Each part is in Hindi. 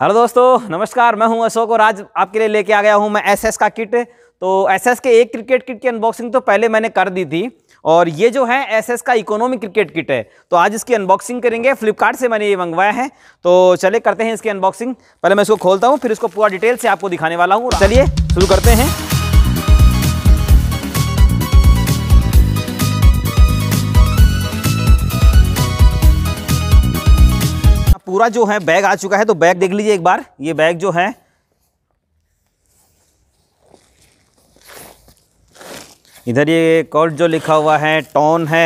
हेलो दोस्तों नमस्कार मैं हूं अशोक और आज आपके लिए लेके आ गया हूं मैं एसएस का किट तो एसएस के एक क्रिकेट किट की अनबॉक्सिंग तो पहले मैंने कर दी थी और ये जो है एसएस का इकोनॉमी क्रिकेट किट है तो आज इसकी अनबॉक्सिंग करेंगे फ्लिपकार्ट से मैंने ये मंगवाया है तो चले करते हैं इसकी अनबॉक्सिंग पहले मैं इसको खोलता हूँ फिर इसको पूरा डिटेल से आपको दिखाने वाला हूँ चलिए शुरू करते हैं पूरा जो है बैग आ चुका है तो बैग देख लीजिए एक बार ये बैग जो है इधर ये कॉर्ड जो लिखा हुआ है टॉन है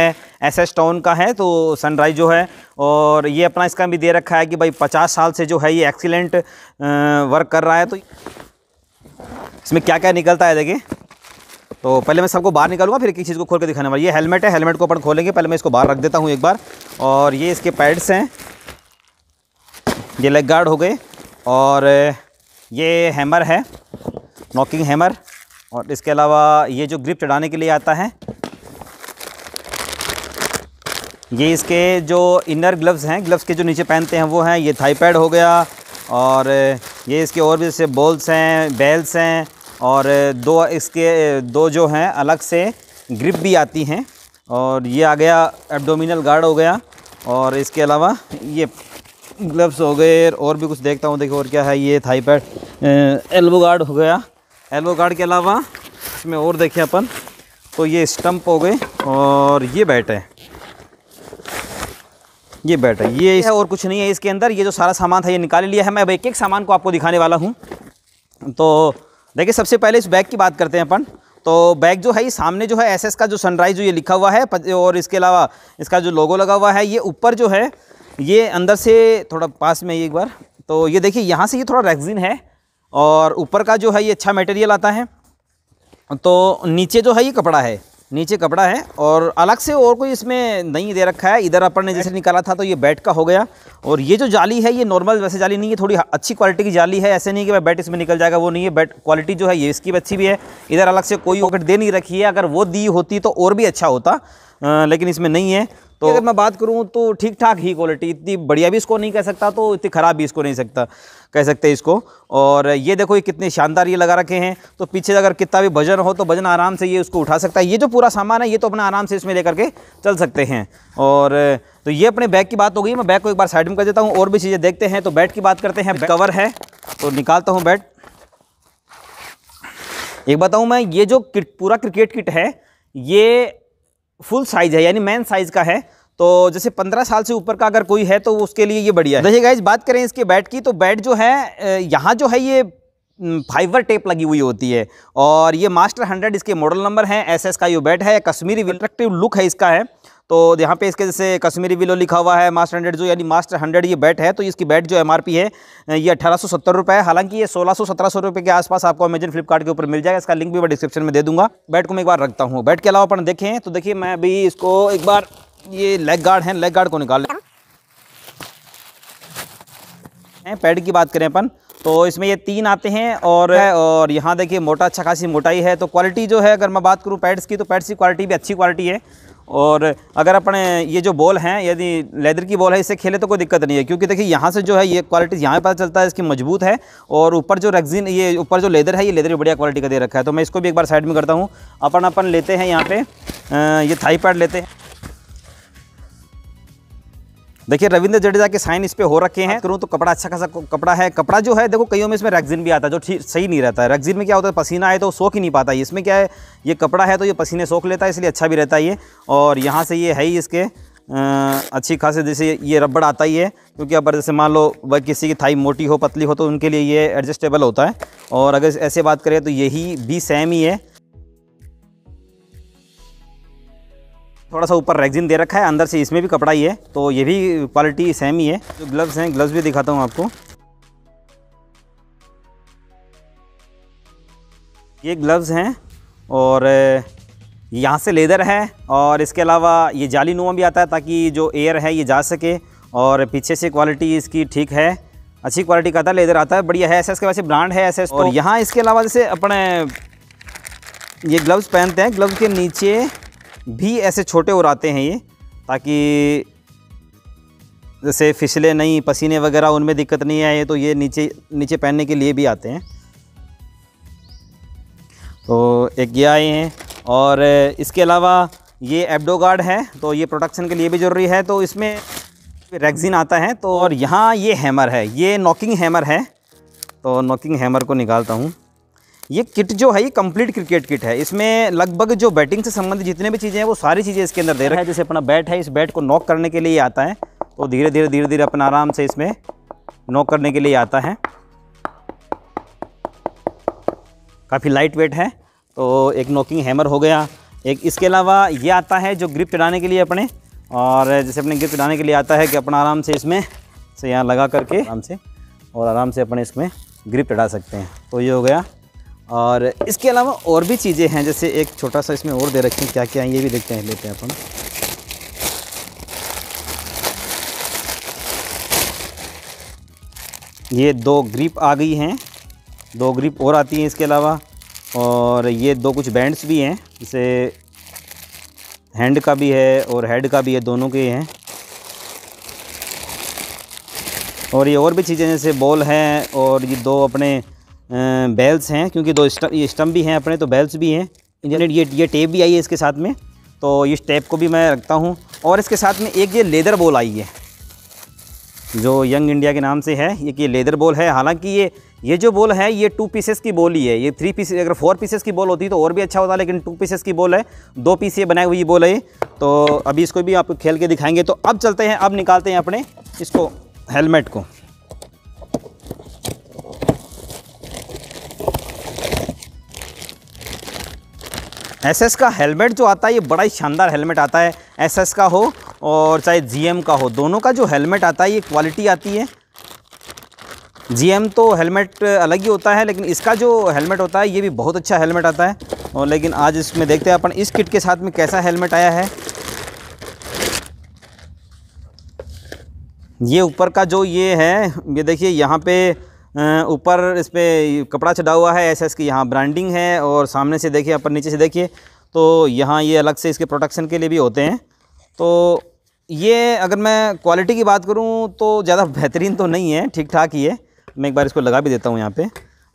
एस एस टॉन का है तो सनराइज जो है और ये अपना इसका भी दे रखा है कि भाई पचास साल से जो है ये एक्सीलेंट वर्क कर रहा है तो इसमें क्या क्या निकलता है देखिए तो पहले मैं सबको बाहर निकालूंगा फिर एक एक चीज़ को खोल के दिखाने वाला ये हेलमेट है हेलमेट को अपन खोलेंगे पहले मैं इसको बाहर रख देता हूँ एक बार और ये इसके पैड्स हैं ये लेग गार्ड हो गए और ये हैमर है नॉकिंग हैमर और इसके अलावा ये जो ग्रिप चढ़ाने के लिए आता है ये इसके जो इनर ग्लव्स हैं ग्लव्स के जो नीचे पहनते हैं वो हैं ये थाई पैड हो गया और ये इसके और भी जैसे बॉल्स हैं बेल्स हैं और दो इसके दो जो हैं अलग से ग्रिप भी आती हैं और ये आ गया एब्डोमिनल गार्ड हो गया और इसके अलावा ये ग्लव्स हो गए और भी कुछ देखता हूँ देखो और क्या है ये थाई पैड एल्बो गार्ड हो गया एल्बो गार्ड के अलावा इसमें और देखें अपन तो ये स्टम्प हो गए और ये बैट है ये बैट है ये है और कुछ नहीं है इसके अंदर ये जो सारा सामान था ये निकाल लिया है मैं अब एक एक सामान को आपको दिखाने वाला हूँ तो देखिए सबसे पहले इस बैग की बात करते हैं अपन तो बैग जो है ये सामने जो है एसएस का जो सनराइज जो ये लिखा हुआ है और इसके अलावा इसका जो लोगो लगा हुआ है ये ऊपर जो है ये अंदर से थोड़ा पास में एक बार तो ये देखिए यहाँ से ये थोड़ा रेगजिन है और ऊपर का जो है ये अच्छा मटेरियल आता है तो नीचे जो है ये कपड़ा है नीचे कपड़ा है और अलग से और कोई इसमें नहीं दे रखा है इधर अपन ने जैसे निकाला था तो ये बैट का हो गया और ये जो जाली है ये नॉर्मल वैसे जाली नहीं है थोड़ी अच्छी क्वालिटी की जाली है ऐसे नहीं कि भाई बैट इसमें निकल जाएगा वो नहीं है बैट क्वालिटी जो है ये इसकी अच्छी भी है इधर अलग से कोई पॉकेट दे नहीं रखी है अगर वो दी होती तो और भी अच्छा होता लेकिन इसमें नहीं है तो अगर मैं बात करूँ तो ठीक ठाक ही क्वालिटी इतनी बढ़िया भी इसको नहीं कह सकता तो इतनी ख़राब भी इसको नहीं सकता कह सकते इसको और ये देखो ये कितने शानदार ये लगा रखे हैं तो पीछे अगर कितना भी भजन हो तो भजन आराम से ये उसको उठा सकता है ये जो पूरा सामान है ये तो अपना आराम से इसमें लेकर के चल सकते हैं और तो ये अपने बैग की बात हो गई मैं बैग को एक बार साइड में कर देता हूँ और भी चीज़ें देखते हैं तो बैट की बात करते हैं कवर है तो निकालता हूँ बैट एक बताऊँ मैं ये जो पूरा क्रिकेट किट है ये फुल साइज़ है यानी मैन साइज़ का है तो जैसे पंद्रह साल से ऊपर का अगर कोई है तो उसके लिए ये बढ़िया है देखिए गाइज बात करें इसके बैट की तो बैट जो है यहाँ जो है ये फाइबर टेप लगी हुई होती है और ये मास्टर हंड्रेड इसके मॉडल नंबर है एस एस का ये बैट है कश्मीरी अट्रैक्टिव लुक है इसका है तो यहाँ पे इसके जैसे कश्मीरी विलो लिखा हुआ है मास्टर हंड्रेड जो यानी मास्टर हंड्रेड ये बैट है तो इसकी बैट जो एम है ये अठारह सौ सत्तर रुपये है हालांकि ये सोलह सौ सत्रह सौ रुपये के आसपास आपको अमेजन फ्लिपकार्ट के ऊपर मिल जाएगा इसका लिंक भी मैं डिस्क्रिप्शन में दे दूँगा बैट को मैं एक बार रखता हूँ बैट के अलावा अपन देखें तो देखिए मैं अभी इसको एक बार ये लेग गार्ड है लेग गार्ड को निकाल लें पैड की बात करें अपन तो इसमें ये तीन आते हैं और और यहाँ देखिए मोटा अच्छा खासी मोटाई है तो क्वालिटी जो है अगर मैं बात करूँ पैड्स की तो पैड्स की क्वालिटी भी अच्छी क्वालिटी है और अगर अपने ये जो बॉल हैं यदि लेदर की बॉल है इससे खेले तो कोई दिक्कत नहीं है क्योंकि देखिए यहाँ से जो है ये क्वालिटी यहाँ पता चलता है इसकी मजबूत है और ऊपर जो रेगजीन ये ऊपर जो लेदर है ये लेदर भी बढ़िया क्वालिटी का दे रखा है तो मैं इसको भी एक बार साइड में करता हूँ अपन अपन लेते हैं यहाँ पर ये थाई पैड लेते हैं देखिए रविंद्र जडेजा के साइन इस पे हो रखे हैं हाँ। करूँ तो कपड़ा अच्छा खासा कपड़ा है कपड़ा जो है देखो कईयों में इसमें रैगजिन भी आता है जो ठीक सही नहीं रहता है रैगजिन में क्या होता है पसीना आए तो सोख ही नहीं पाता है इसमें क्या है ये कपड़ा है तो ये पसीने सोख लेता है इसलिए अच्छा भी रहता है ये और यहाँ से ये है ही इसके आ, अच्छी खासी जैसे ये रबड़ आता ही है क्योंकि अब जैसे मान लो वह किसी की थाई मोटी हो पतली हो तो उनके लिए ये एडजस्टेबल होता है और अगर ऐसे बात करें तो यही भी सेम ही है थोड़ा सा ऊपर रेगजिन दे रखा है अंदर से इसमें भी कपड़ा ही है तो ये भी क्वालिटी सेम ही है जो ग्लव्स हैं ग्लव्स भी दिखाता हूँ आपको ये ग्लव्स हैं और यहाँ से लेदर है और इसके अलावा ये जाली नुमा भी आता है ताकि जो एयर है ये जा सके और पीछे से क्वालिटी इसकी ठीक है अच्छी क्वालिटी का था लेदर आता है बढ़िया है एस के वैसे ब्रांड है एस और यहाँ इसके अलावा जैसे अपने ये ग्लव्स पहनते हैं ग्लव्स के नीचे भी ऐसे छोटे और आते हैं ये ताकि जैसे फिसले नहीं पसीने वगैरह उनमें दिक्कत नहीं आए तो ये नीचे नीचे पहनने के लिए भी आते हैं तो एक ये आए हैं और इसके अलावा ये एब्डो गार्ड है तो ये प्रोटेक्शन के लिए भी ज़रूरी है तो इसमें रैगजीन आता है तो और यहाँ ये हैमर है ये नॉकिंग हैमर है तो नॉकिंग हैमर को निकालता हूँ ये किट जो है ये कंप्लीट क्रिकेट किट है इसमें लगभग जो बैटिंग से संबंधित जितने भी चीज़ें हैं वो सारी चीज़ें इसके अंदर दे रहा है जैसे अपना बैट है इस बैट को नॉक करने के लिए आता है तो धीरे धीरे धीरे धीरे अपना आराम से इसमें नॉक करने के लिए आता है काफ़ी लाइट वेट है तो एक नॉकिंग हैमर हो गया एक इसके अलावा ये आता है जो ग्रिप चढ़ाने के लिए अपने और जैसे अपने ग्रिप चढ़ाने के लिए आता है कि अपना आराम से इसमें से यहाँ लगा करके आराम से और आराम से अपने इसमें ग्रिप चढ़ा सकते हैं तो ये हो गया और इसके अलावा और भी चीज़ें हैं जैसे एक छोटा सा इसमें और दे रखें क्या क्या है ये भी देखते हैं लेते हैं अपन ये दो ग्रिप आ गई हैं दो ग्रिप और आती हैं इसके अलावा और ये दो कुछ बैंड्स भी हैं जैसे हैंड का भी है और हेड का भी है दोनों के हैं और ये और भी चीज़ें जैसे बॉल हैं और ये दो अपने बेल्स हैं क्योंकि दो स्टम्प भी हैं अपने तो बेल्स भी हैं इंजन ये ये टेप भी आई है इसके साथ में तो इस टेप को भी मैं रखता हूँ और इसके साथ में एक ये लेदर बॉल आई है जो यंग इंडिया के नाम से है ये कि लेदर बॉल है हालांकि ये ये जो बॉल है ये टू पीसेस की बॉल ही है ये थ्री पीस अगर फोर पीसेस की बॉल होती तो और भी अच्छा होता लेकिन टू पीसेस की बॉल है दो पीस ये बनाई हुई बॉल है तो अभी इसको भी आप खेल के दिखाएंगे तो अब चलते हैं अब निकालते हैं अपने इसको हेलमेट को एसएस का हेलमेट जो आता है ये बड़ा ही शानदार हेलमेट आता है एसएस का हो और चाहे जीएम का हो दोनों का जो हेलमेट आता है ये क्वालिटी आती है जीएम तो हेलमेट अलग ही होता है लेकिन इसका जो हेलमेट होता है ये भी बहुत अच्छा हेलमेट आता है और लेकिन आज इसमें देखते हैं अपन इस किट के साथ में कैसा हेलमेट आया है ये ऊपर का जो ये है ये देखिए यहाँ पे ऊपर इस पर कपड़ा चढ़ा हुआ है एसएस की यहाँ ब्रांडिंग है और सामने से देखिए ऊपर नीचे से देखिए तो यहाँ ये अलग से इसके प्रोटेक्शन के लिए भी होते हैं तो ये अगर मैं क्वालिटी की बात करूँ तो ज़्यादा बेहतरीन तो नहीं है ठीक ठाक ही है मैं एक बार इसको लगा भी देता हूँ यहाँ पर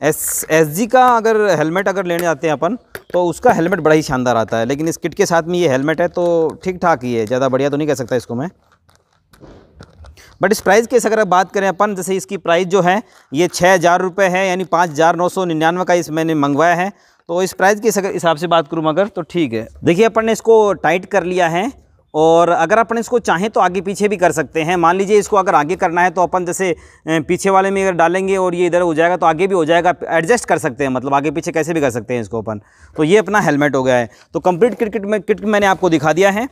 एस एस जी का अगर हेलमेट अगर लेने जाते हैं अपन तो उसका हेलमेट बड़ा ही शानदार आता है लेकिन इस किट के साथ में ये हेलमेट है तो ठीक ठाक ही है ज़्यादा बढ़िया तो नहीं कह सकता इसको मैं बट इस प्राइस की अगर बात करें अपन जैसे इसकी प्राइस जो है ये छः हज़ार रुपये है यानी पाँच हज़ार नौ सौ निन्यानवे का इस मैंने मंगवाया है तो इस प्राइस के हिसाब से बात करूँ मगर तो ठीक है देखिए अपन ने इसको टाइट कर लिया है और अगर अपन इसको चाहें तो आगे पीछे भी कर सकते हैं मान लीजिए इसको अगर आगे करना है तो अपन जैसे पीछे वाले में अगर डालेंगे और ये इधर हो जाएगा तो आगे भी हो जाएगा एडजस्ट कर सकते हैं मतलब आगे पीछे कैसे भी कर सकते हैं इसको अपन तो ये अपना हेलमेट हो गया है तो कंप्लीट क्रिकेट में किट मैंने आपको दिखा दिया है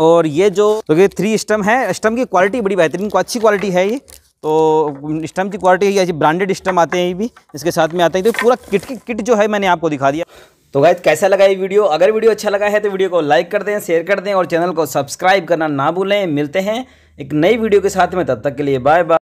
और ये जो तो ये थ्री स्टम है स्टम की क्वालिटी बड़ी बेहतरीन अच्छी क्वालिटी है ये तो स्टम की क्वालिटी है ब्रांडेड स्टम आते हैं ये भी इसके साथ में आते हैं तो पूरा किट किट जो है मैंने आपको दिखा दिया तो गाय कैसा लगा ये वीडियो अगर वीडियो अच्छा लगा है तो वीडियो को लाइक कर दें शेयर कर दें और चैनल को सब्सक्राइब करना ना भूलें मिलते हैं एक नई वीडियो के साथ में तब तक के लिए बाय बाय